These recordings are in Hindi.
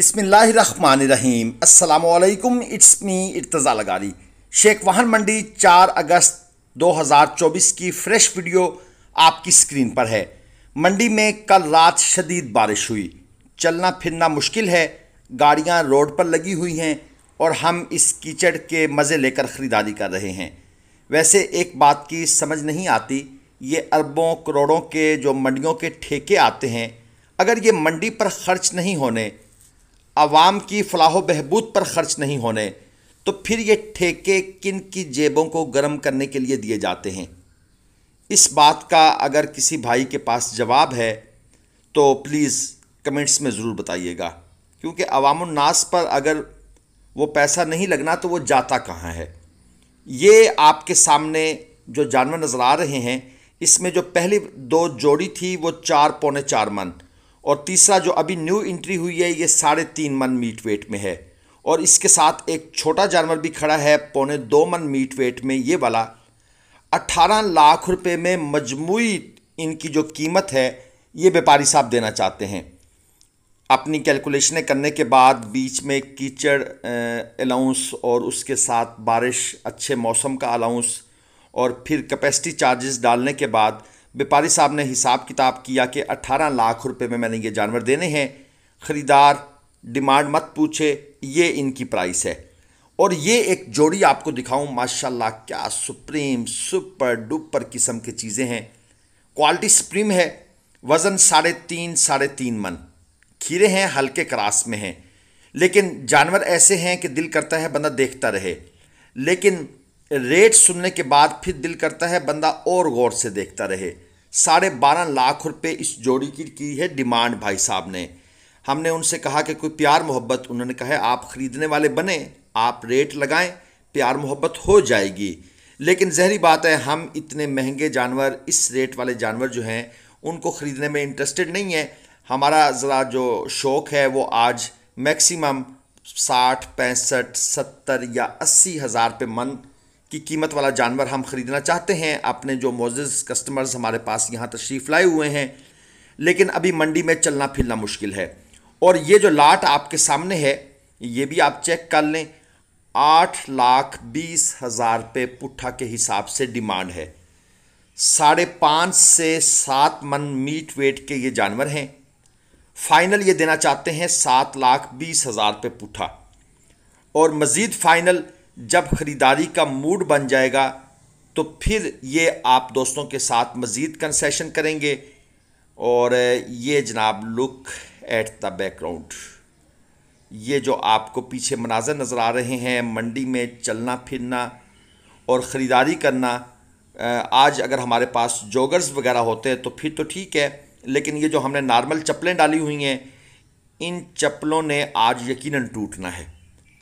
बिसमीम अल्लाम इट्स मी इर्तज़ा लगारी शेख वाहन मंडी 4 अगस्त 2024 की फ़्रेश वीडियो आपकी स्क्रीन पर है मंडी में कल रात शदीद बारिश हुई चलना फिरना मुश्किल है गाड़ियाँ रोड पर लगी हुई हैं और हम इस कीचड़ के मज़े लेकर ख़रीदारी कर रहे हैं वैसे एक बात की समझ नहीं आती ये अरबों करोड़ों के जो मंडियों के ठेके आते हैं अगर ये मंडी पर ख़र्च नहीं होने आवाम की फलाह बहबूद पर खर्च नहीं होने तो फिर ये ठेके किन की जेबों को गर्म करने के लिए दिए जाते हैं इस बात का अगर किसी भाई के पास जवाब है तो प्लीज़ कमेंट्स में ज़रूर बताइएगा क्योंकि अवामनास पर अगर वो पैसा नहीं लगना तो वो जाता कहाँ है ये आपके सामने जो जानवर नज़र आ रहे हैं इसमें जो पहली दो जोड़ी थी वो चार पौने चार मन और तीसरा जो अभी न्यू इंट्री हुई है ये साढ़े तीन मन मीट वेट में है और इसके साथ एक छोटा जानवर भी खड़ा है पौने दो मन मीट वेट में ये वाला अट्ठारह लाख रुपए में मजमू इनकी जो कीमत है ये व्यापारी साहब देना चाहते हैं अपनी कैलकुलेशनें करने के बाद बीच में कीचड़ अलाउंस और उसके साथ बारिश अच्छे मौसम का अलाउंस और फिर कैपेसिटी चार्जेस डालने के बाद व्यापारी साहब ने हिसाब किताब किया कि 18 लाख रुपए में मैंने ये जानवर देने हैं ख़रीदार डिमांड मत पूछे ये इनकी प्राइस है और ये एक जोड़ी आपको दिखाऊं माशाल्लाह क्या सुप्रीम सुपर डुपर किस्म की चीज़ें हैं क्वालिटी सुप्रीम है वज़न साढ़े तीन साढ़े तीन मन खीरे हैं हल्के क्रास में हैं लेकिन जानवर ऐसे हैं कि दिल करता है बंदा देखता रहे लेकिन रेट सुनने के बाद फिर दिल करता है बंदा और गौर से देखता रहे साढ़े बारह लाख रुपए इस जोड़ी की की है डिमांड भाई साहब ने हमने उनसे कहा कि कोई प्यार मोहब्बत उन्होंने कहा है आप ख़रीदने वाले बने आप रेट लगाएं प्यार मोहब्बत हो जाएगी लेकिन जहरी बात है हम इतने महंगे जानवर इस रेट वाले जानवर जो हैं उनको ख़रीदने में इंटरेस्टेड नहीं है हमारा ज़रा जो शौक़ है वो आज मैक्सिमम साठ पैंसठ सत्तर या अस्सी हज़ार पे मन की कीमत वाला जानवर हम ख़रीदना चाहते हैं अपने जो मोज़ कस्टमर्स हमारे पास यहाँ तशरीफ़ लाए हुए हैं लेकिन अभी मंडी में चलना फिरना मुश्किल है और ये जो लाट आपके सामने है ये भी आप चेक कर लें आठ लाख बीस हज़ार रुपये पुट्ठा के हिसाब से डिमांड है साढ़े पाँच से सात मन मीट वेट के ये जानवर हैं फाइनल ये देना चाहते हैं सात लाख बीस हज़ार रुपये पुट्ठा और मज़ीद फ़ाइनल जब ख़रीदारी का मूड बन जाएगा तो फिर ये आप दोस्तों के साथ मज़ीद कंसेशन करेंगे और ये जनाब लुक एट द बैकग्राउंड ये जो आपको पीछे मनाजर नज़र आ रहे हैं मंडी में चलना फिरना और ख़रीदारी करना आज अगर हमारे पास जोगर्स वगैरह होते हैं तो फिर तो ठीक है लेकिन ये जो हमने नॉर्मल चप्पलें डाली हुई हैं इन चप्पलों ने आज यकीनन टूटना है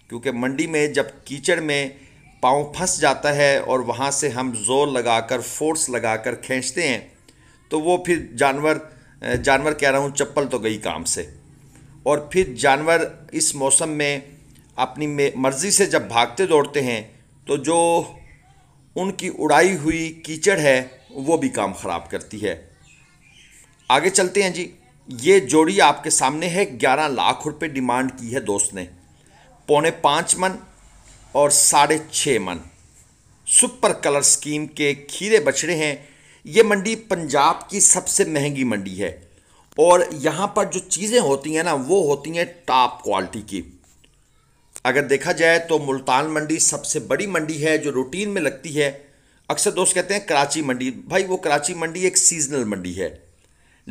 क्योंकि मंडी में जब कीचड़ में पाँव फंस जाता है और वहाँ से हम ज़ोर लगाकर फोर्स लगाकर खींचते हैं तो वो फिर जानवर जानवर कह रहा हूँ चप्पल तो गई काम से और फिर जानवर इस मौसम में अपनी मर्ज़ी से जब भागते दौड़ते हैं तो जो उनकी उड़ाई हुई कीचड़ है वो भी काम ख़राब करती है आगे चलते हैं जी ये जोड़ी आपके सामने है ग्यारह लाख रुपये डिमांड की है दोस्त ने पौने पाँच मन और साढ़े छः मन सुपर कलर स्कीम के खीरे बछड़े हैं ये मंडी पंजाब की सबसे महंगी मंडी है और यहाँ पर जो चीज़ें होती हैं ना वो होती हैं टॉप क्वालिटी की अगर देखा जाए तो मुल्तान मंडी सबसे बड़ी मंडी है जो रूटीन में लगती है अक्सर दोस्त कहते हैं कराची मंडी भाई वो कराची मंडी एक सीजनल मंडी है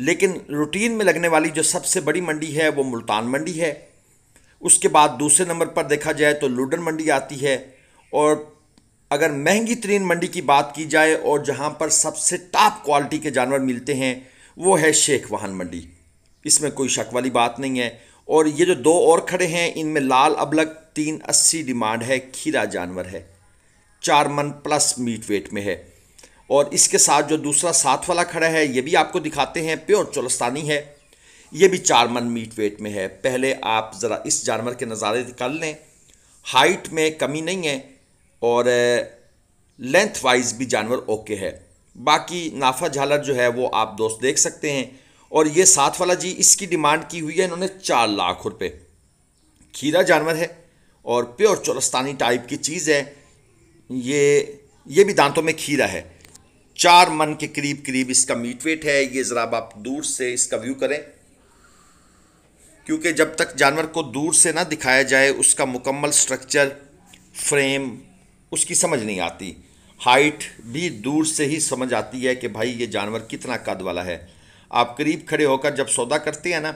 लेकिन रूटीन में लगने वाली जो सबसे बड़ी मंडी है वो मुल्तान मंडी है उसके बाद दूसरे नंबर पर देखा जाए तो लुडन मंडी आती है और अगर महंगी तरीन मंडी की बात की जाए और जहाँ पर सबसे टॉप क्वालिटी के जानवर मिलते हैं वो है शेख वाहन मंडी इसमें कोई शक वाली बात नहीं है और ये जो दो और खड़े हैं इनमें लाल अबलग तीन अस्सी डिमांड है खीरा जानवर है चार मन प्लस मीट वेट में है और इसके साथ जो दूसरा साथ वाला खड़ा है ये भी आपको दिखाते हैं प्योर चौलस्तानी है ये भी चार मन मीट वेट में है पहले आप ज़रा इस जानवर के नज़ारे निकाल लें हाइट में कमी नहीं है और लेंथ वाइज भी जानवर ओके है बाकी नाफा झालर जो है वो आप दोस्त देख सकते हैं और ये साथ वाला जी इसकी डिमांड की हुई है इन्होंने चार लाख रुपए खीरा जानवर है और प्योर चौरस्तानी टाइप की चीज़ है ये ये भी दांतों में खीरा है चार मन के करीब करीब इसका मीट वेट है ये ज़रा आप दूर से इसका व्यू करें क्योंकि जब तक जानवर को दूर से ना दिखाया जाए उसका मुकम्मल स्ट्रक्चर फ्रेम उसकी समझ नहीं आती हाइट भी दूर से ही समझ आती है कि भाई ये जानवर कितना कद वाला है आप करीब खड़े होकर जब सौदा करते हैं ना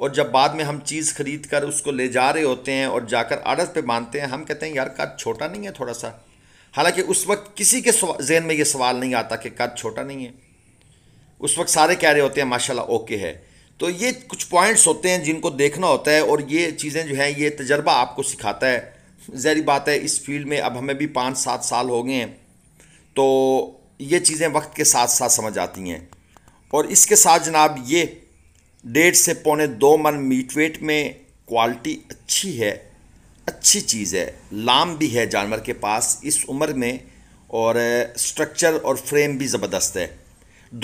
और जब बाद में हम चीज़ खरीद कर उसको ले जा रहे होते हैं और जाकर आड़स पे बांधते हैं हम कहते हैं यार कद छोटा नहीं है थोड़ा सा हालांकि उस वक्त किसी के जहन में ये सवाल नहीं आता कि कद छोटा नहीं है उस वक्त सारे कह रहे होते हैं माशाल्लाह ओके है तो ये कुछ पॉइंट्स होते हैं जिनको देखना होता है और ये चीज़ें जो हैं ये तजर्बा आपको सिखाता है जहरी बात है इस फील्ड में अब हमें भी पाँच सात साल हो गए हैं तो ये चीज़ें वक्त के साथ साथ समझ आती हैं और इसके साथ जनाब ये डेढ़ से पौने दो मन मीट वेट में क्वालिटी अच्छी है अच्छी चीज़ है लाम भी है जानवर के पास इस उम्र में और स्ट्रक्चर और फ्रेम भी ज़बरदस्त है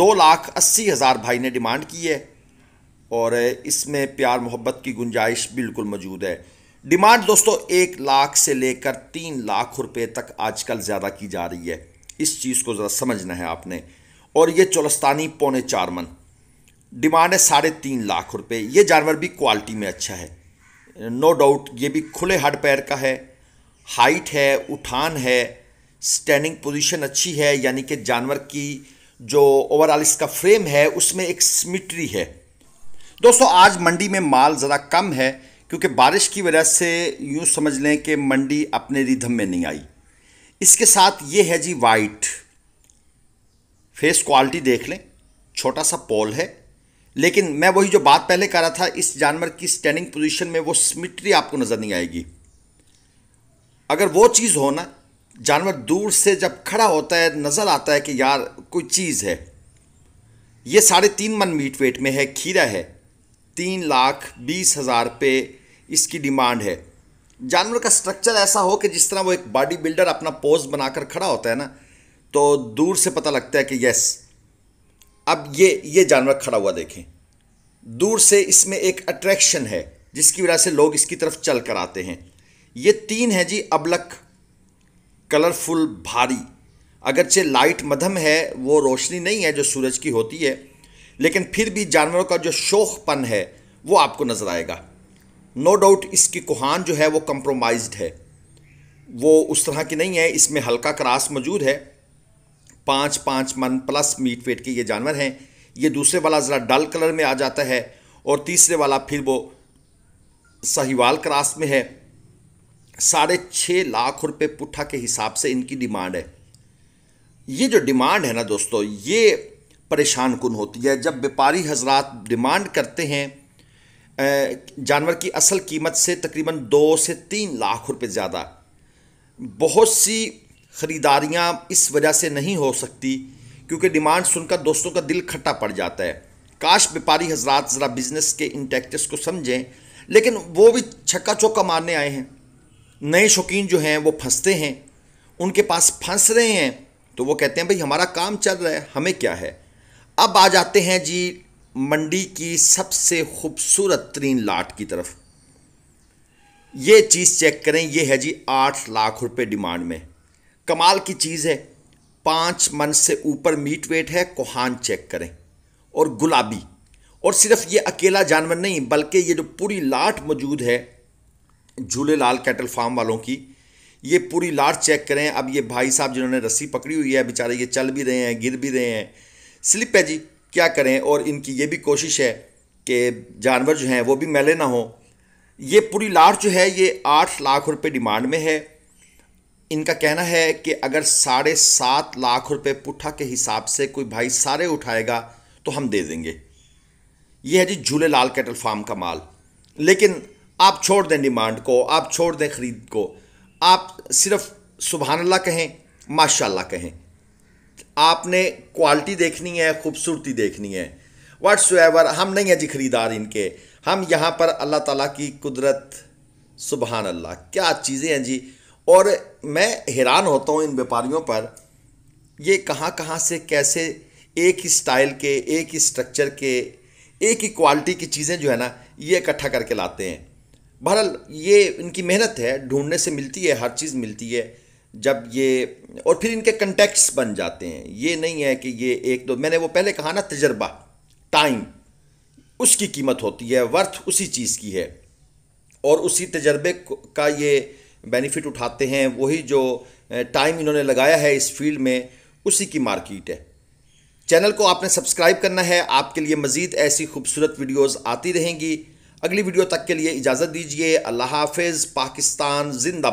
दो लाख अस्सी हज़ार भाई ने डिमांड की है और इसमें प्यार मोहब्बत की गुंजाइश बिल्कुल मौजूद है डिमांड दोस्तों एक लाख से लेकर तीन लाख रुपए तक आजकल ज़्यादा की जा रही है इस चीज़ को ज़रा समझना है आपने और ये चौलस्तानी पौने चार मन डिमांड है साढ़े तीन लाख रुपए ये जानवर भी क्वालिटी में अच्छा है नो डाउट ये भी खुले हड पैर का है हाइट है उठान है स्टैंडिंग पोजिशन अच्छी है यानी कि जानवर की जो ओवरऑल इसका फ्रेम है उसमें एक सिमिट्री है दोस्तों आज मंडी में माल ज़रा कम है क्योंकि बारिश की वजह से यूँ समझ लें कि मंडी अपने रिधम में नहीं आई इसके साथ ये है जी वाइट फेस क्वालिटी देख लें छोटा सा पोल है लेकिन मैं वही जो बात पहले कर रहा था इस जानवर की स्टैंडिंग पोजीशन में वो स्मिट्री आपको नज़र नहीं आएगी अगर वो चीज़ हो ना जानवर दूर से जब खड़ा होता है नज़र आता है कि यार कोई चीज़ है ये साढ़े तीन मन मीट वेट में है खीरा है तीन लाख बीस हज़ार पे इसकी डिमांड है जानवर का स्ट्रक्चर ऐसा हो कि जिस तरह वो एक बॉडी बिल्डर अपना पोज बनाकर खड़ा होता है ना तो दूर से पता लगता है कि यस अब ये ये जानवर खड़ा हुआ देखें दूर से इसमें एक अट्रैक्शन है जिसकी वजह से लोग इसकी तरफ चल कर आते हैं ये तीन है जी अबलक कलरफुल भारी अगरचे लाइट मधम है वो रोशनी नहीं है जो सूरज की होती है लेकिन फिर भी जानवरों का जो शोखपन है वो आपको नज़र आएगा नो no डाउट इसकी कुहान जो है वो कंप्रोमाइज्ड है वो उस तरह की नहीं है इसमें हल्का क्रास मौजूद है पाँच पाँच मन प्लस मीट वेट के ये जानवर हैं ये दूसरे वाला ज़रा डल कलर में आ जाता है और तीसरे वाला फिर वो सहीवाल क्रास में है साढ़े छः लाख रुपए पुट्ठा के हिसाब से इनकी डिमांड है ये जो डिमांड है ना दोस्तों ये परेशान कन होती है जब व्यापारी हज़रा डिमांड करते हैं जानवर की असल कीमत से तकरीबन दो से तीन लाख रुपए ज़्यादा बहुत सी ख़रीदारियाँ इस वजह से नहीं हो सकती क्योंकि डिमांड सुनकर दोस्तों का दिल खट्टा पड़ जाता है काश व्यापारी हजरात ज़रा बिज़नेस के इन को समझें लेकिन वो भी छक्का चौका मारने आए हैं नए शौकीन जो हैं वो फंसते हैं उनके पास फंस रहे हैं तो वो कहते हैं भाई हमारा काम चल रहा है हमें क्या है अब आ जाते हैं जी मंडी की सबसे खूबसूरत तरीन लाट की तरफ ये चीज़ चेक करें ये है जी आठ लाख रुपए डिमांड में कमाल की चीज़ है पाँच मन से ऊपर मीट वेट है कोहान चेक करें और गुलाबी और सिर्फ ये अकेला जानवर नहीं बल्कि ये जो पूरी लाट मौजूद है झूले लाल कैटल फार्म वालों की ये पूरी लाट चेक करें अब ये भाई साहब जिन्होंने रस्सी पकड़ी हुई है बेचारे ये चल भी रहे हैं गिर भी रहे हैं स्लिप है जी क्या करें और इनकी ये भी कोशिश है कि जानवर जो हैं वो भी मैले ना हों ये पूरी लाट जो है ये आठ लाख रुपए डिमांड में है इनका कहना है कि अगर साढ़े सात लाख रुपए पुट्ठा के हिसाब से कोई भाई सारे उठाएगा तो हम दे देंगे ये है जी झूले लाल कैटल फार्म का माल लेकिन आप छोड़ दें डिमांड को आप छोड़ दें ख़रीद को आप सिर्फ सुबहानल्ला कहें माशाल्लाह कहें आपने क्वालिटी देखनी है खूबसूरती देखनी है वाट्स एवर हम नहीं हैं जी खरीदार इनके हम यहाँ पर अल्लाह ताला की कुदरत सुबहान अल्लाह क्या चीज़ें हैं जी और मैं हैरान होता हूँ इन व्यापारियों पर ये कहाँ कहाँ से कैसे एक ही स्टाइल के एक ही स्ट्रक्चर के एक ही क्वालिटी की चीज़ें जो है ना ये इकट्ठा करके लाते हैं बहरहाल ये इनकी मेहनत है ढूंढने से मिलती है हर चीज़ मिलती है जब ये और फिर इनके कंटेक्ट्स बन जाते हैं ये नहीं है कि ये एक दो मैंने वो पहले कहा ना तजर्बा टाइम उसकी कीमत होती है वर्थ उसी चीज़ की है और उसी तजर्बे का ये बेनिफिट उठाते हैं वही जो टाइम इन्होंने लगाया है इस फील्ड में उसी की मार्किट है चैनल को आपने सब्सक्राइब करना है आपके लिए मज़ीद ऐसी खूबसूरत वीडियोज़ आती रहेंगी अगली वीडियो तक के लिए इजाज़त दीजिए अल्लाह हाफिज़ पाकिस्तान जिंदाबाद